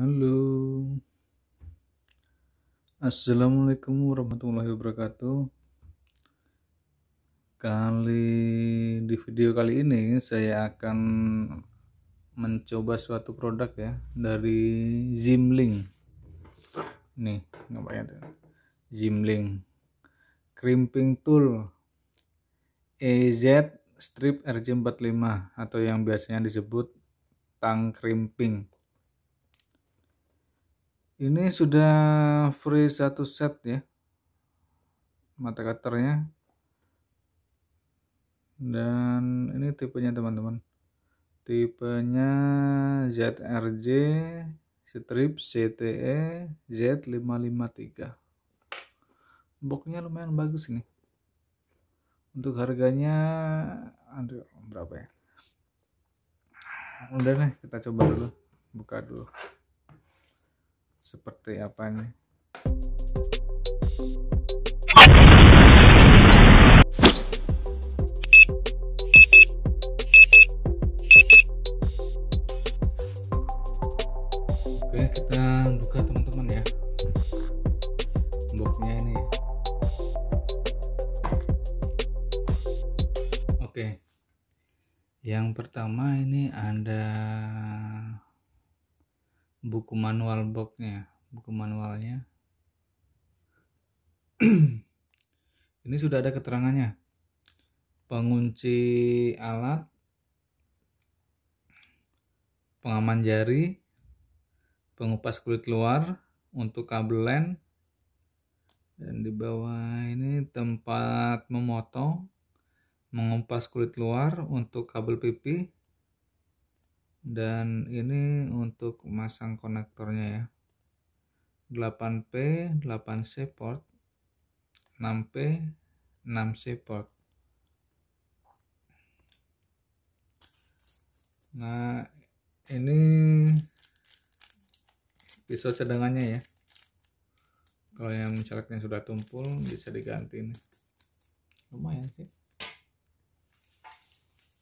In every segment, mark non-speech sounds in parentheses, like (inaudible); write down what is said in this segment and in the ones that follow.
Halo. Assalamualaikum warahmatullahi wabarakatuh. Kali di video kali ini saya akan mencoba suatu produk ya dari Zimling. Nih, ngapain tuh? Ya? Zimling crimping tool EZ strip RJ45 atau yang biasanya disebut tang crimping ini sudah free satu set ya mata cutternya dan ini tipenya teman-teman tipenya ZRJ strip CTE Z553 boxnya lumayan bagus ini untuk harganya aduh berapa ya udah nih kita coba dulu buka dulu seperti apa nih? Oke kita buka teman-teman ya boxnya ini Oke yang pertama ini ada buku manual boxnya buku manualnya (clears throat) ini sudah ada keterangannya pengunci alat pengaman jari pengupas kulit luar untuk kabel LAN dan di bawah ini tempat memotong mengupas kulit luar untuk kabel pipi dan ini untuk masang konektornya ya 8P 8C port 6P 6C port nah ini pisau cadangannya ya kalau yang misalnya sudah tumpul bisa diganti nih lumayan sih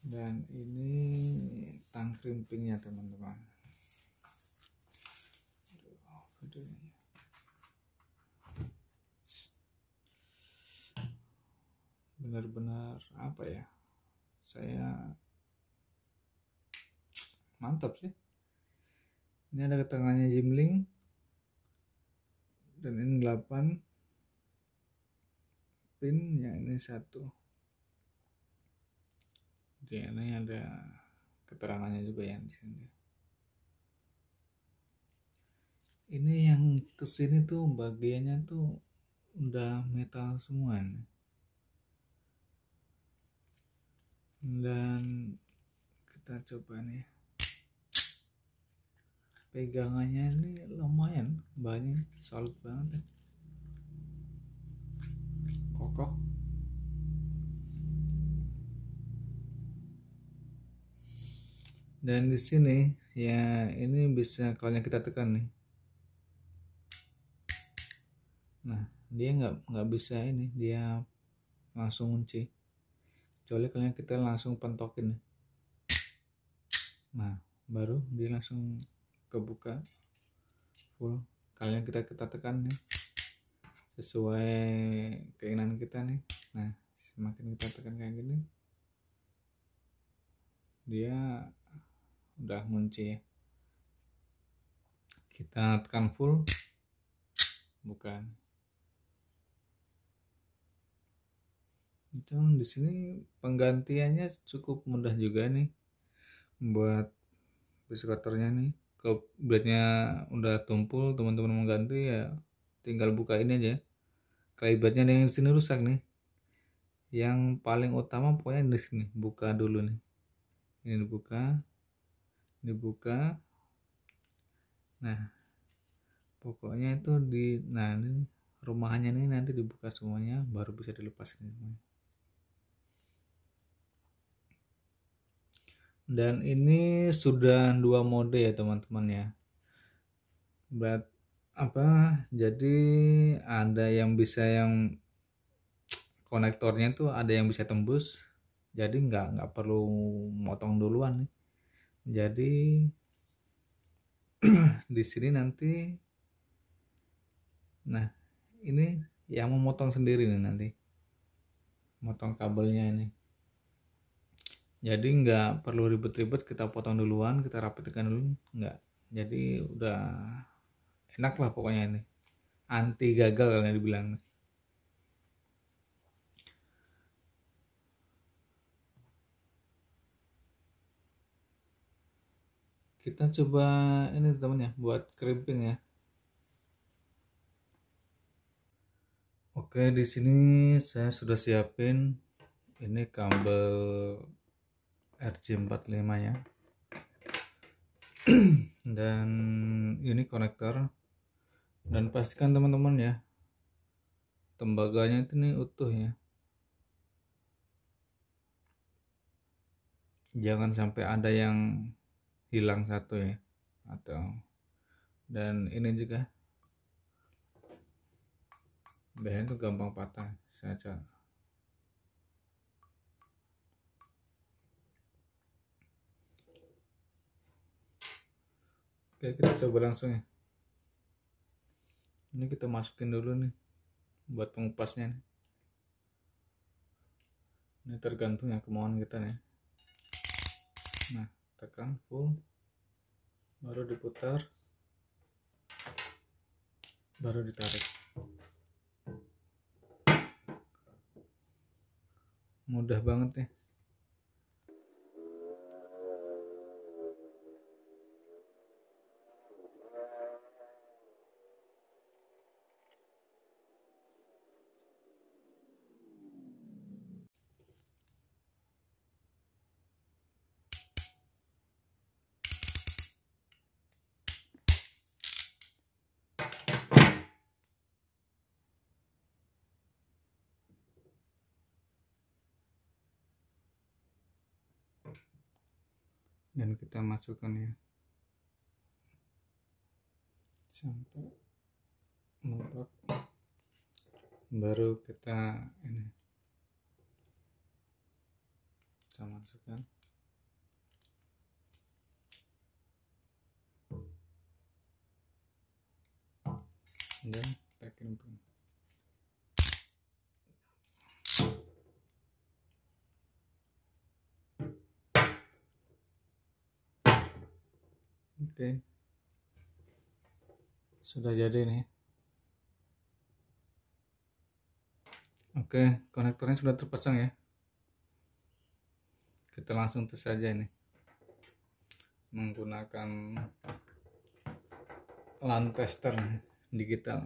dan ini tang krimpingnya teman-teman benar-benar apa ya saya mantap sih ini ada keterangannya jimling dan ini 8 pin yang ini satu DNA ini ada keterangannya juga yang di sini. Ini yang kesini tuh bagiannya tuh udah metal semua dan kita coba nih pegangannya ini lumayan banyak solid banget ya. kokoh dan di sini ya ini bisa kalau yang kita tekan nih nah dia nggak nggak bisa ini dia langsung kunci kecuali kalian kita langsung pentokin nih. nah baru dia langsung kebuka full kalau yang kita kita tekan nih sesuai keinginan kita nih nah semakin kita tekan kayak gini dia udah ya. kita tekan full bukan itu di sini penggantiannya cukup mudah juga nih buat bisikoternya nih kalau beratnya udah tumpul teman-teman mengganti ya tinggal buka ini aja kalibatnya yang di sini rusak nih yang paling utama pokoknya di sini buka dulu nih ini dibuka dibuka nah pokoknya itu di nah ini rumahnya ini nanti dibuka semuanya baru bisa dilepas ini dan ini sudah dua mode ya teman-teman ya berat apa jadi ada yang bisa yang konektornya tuh ada yang bisa tembus jadi nggak nggak perlu motong duluan nih jadi (clears throat) di sini nanti nah ini yang memotong sendiri nih nanti motong kabelnya ini jadi nggak perlu ribet-ribet kita potong duluan kita rapikan dulu nggak jadi udah enak lah pokoknya ini anti gagal kalau dibilang kita coba ini teman ya buat crimping ya oke di sini saya sudah siapin ini kabel RJ45 ya (clears throat) dan ini konektor dan pastikan teman-teman ya tembaganya itu nih utuh ya jangan sampai ada yang hilang satu ya atau dan ini juga bahan itu gampang patah saja Oke kita coba langsung ya ini kita masukin dulu nih buat pengupasnya nih. ini tergantung ya kemauan kita nih nah tekan full baru diputar baru ditarik mudah banget ya dan kita masukkan ya sampai mentok baru kita ini kita masukkan dan kita kirimkan oke sudah jadi nih oke konektornya sudah terpasang ya kita langsung tes saja ini menggunakan lan tester digital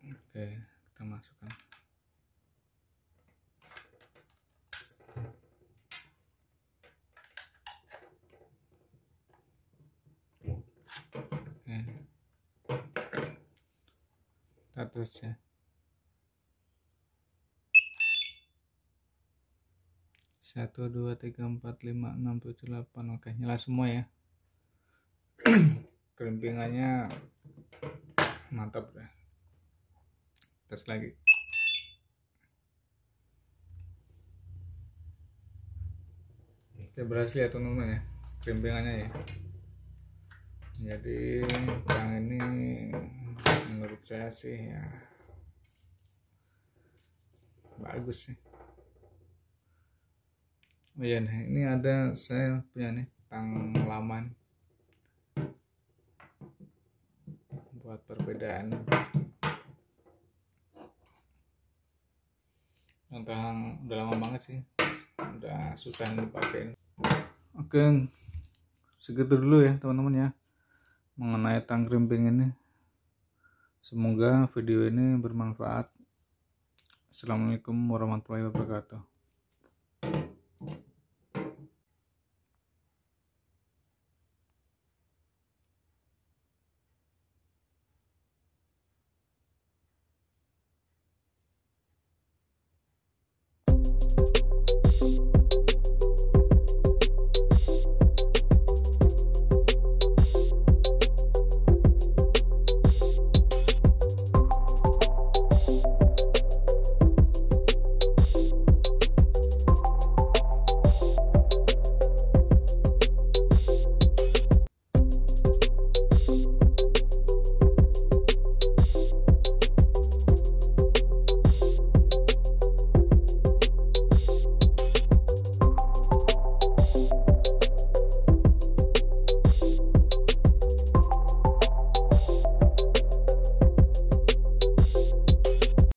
oke kita masukkan terusnya satu dua tiga empat lima enam tujuh delapan oke nyala semua ya (clears throat) kerimpingannya mantap ya tes lagi oke berhasil ya teman-teman ya kerimpingannya ya jadi yang ini menurut saya sih ya bagus sih oh iya nih ini ada saya punya nih tang laman buat perbedaan tentang udah lama banget sih udah susah dipakai oke segitu dulu ya teman-teman ya mengenai tang krimping ini Semoga video ini bermanfaat. Assalamualaikum warahmatullahi wabarakatuh.